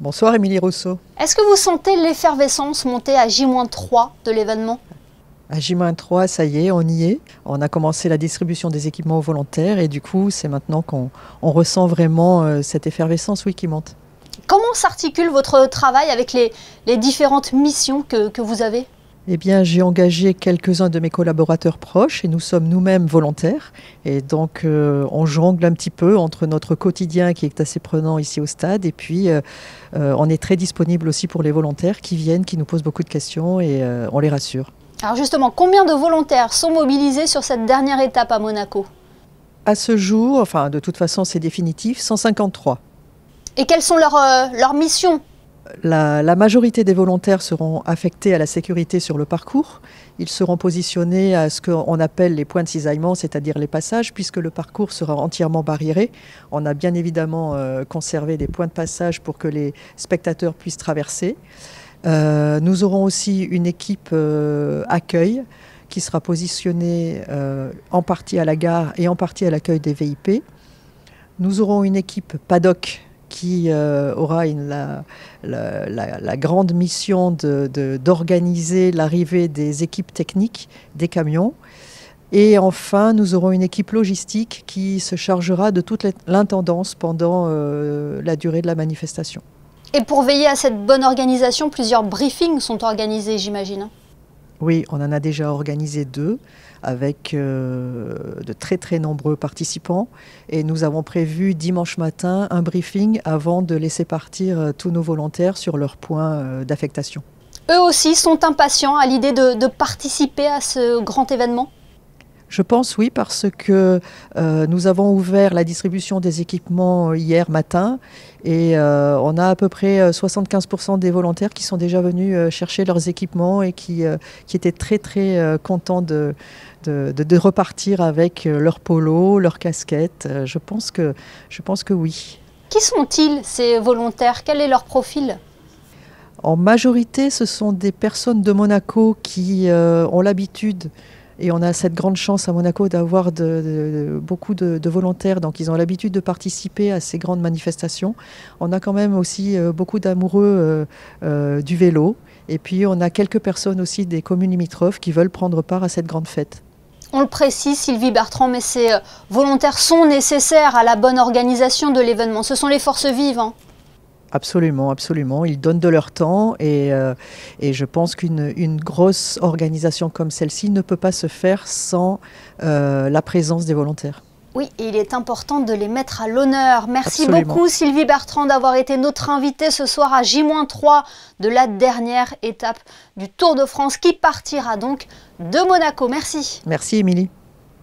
Bonsoir Émilie Rousseau. Est-ce que vous sentez l'effervescence monter à J-3 de l'événement à J-3, ça y est, on y est. On a commencé la distribution des équipements volontaires et du coup, c'est maintenant qu'on ressent vraiment euh, cette effervescence oui, qui monte. Comment s'articule votre travail avec les, différentes missions que vous avez eh bien, j'ai engagé quelques-uns de mes collaborateurs proches et nous sommes nous-mêmes volontaires. Et donc, euh, on jongle un petit peu entre notre quotidien qui est assez prenant ici au stade et puis euh, euh, on est très disponible aussi pour les volontaires qui viennent, qui nous posent beaucoup de questions et on les rassure. Alors justement, combien de volontaires sont mobilisés sur cette dernière étape à Monaco À ce jour, enfin de toute façon c'est définitif, 153. Et quelles sont leurs missions la, majorité des volontaires seront affectés à la sécurité sur le parcours. Ils seront positionnés à ce qu'on appelle les points de cisaillement, c'est-à-dire les passages, puisque le parcours sera entièrement barriéré. On a bien évidemment euh, conservé des points de passage pour que les spectateurs puissent traverser. Euh, nous aurons aussi une équipe euh, accueil qui sera positionnée en partie à la gare et en partie à l'accueil des VIP. Nous aurons une équipe paddock qui euh, aura la, grande mission d'organiser de, l'arrivée des équipes techniques des camions. Et enfin, nous aurons une équipe logistique qui se chargera de toute l'intendance pendant euh, la durée de la manifestation. Et pour veiller à cette bonne organisation, plusieurs briefings sont organisés, j'imagine. Hein oui, on en a déjà organisé deux avec euh, de très très nombreux participants et nous avons prévu dimanche matin un briefing avant de laisser partir euh, tous nos volontaires sur leur point euh, d'affectation. Eux aussi sont impatients à l'idée de participer à ce grand événement je pense oui, parce que euh, nous avons ouvert la distribution des équipements hier matin et euh, on a à peu près 75% euh, des volontaires qui sont déjà venus chercher leurs équipements et qui, qui étaient très très contents de, repartir avec leur polo, leur casquette. Je pense que, je pense que oui. Qui sont-ils ces volontaires Quel est leur profil en majorité, ce sont des personnes de Monaco qui ont l'habitude et on a cette grande chance à Monaco d'avoir beaucoup de, volontaires, donc ils ont l'habitude de participer à ces grandes manifestations. On a quand même aussi euh, beaucoup d'amoureux euh, euh, du vélo. Et puis on a quelques personnes aussi des communes limitrophes qui veulent prendre part à cette grande fête. On le précise, Sylvie Bertrand, mais ces volontaires sont nécessaires à la bonne organisation de l'événement. Ce sont les forces vives. Hein. Absolument, absolument. Ils donnent de leur temps euh, et, je pense qu'une une grosse organisation comme celle-ci ne peut pas se faire sans euh, la présence des volontaires. Oui, et il est important de les mettre à l'honneur. Merci beaucoup Sylvie Bertrand d'avoir été notre invitée ce soir à J-3 de la dernière étape du Tour de France qui partira donc de Monaco. Merci. Merci Émilie.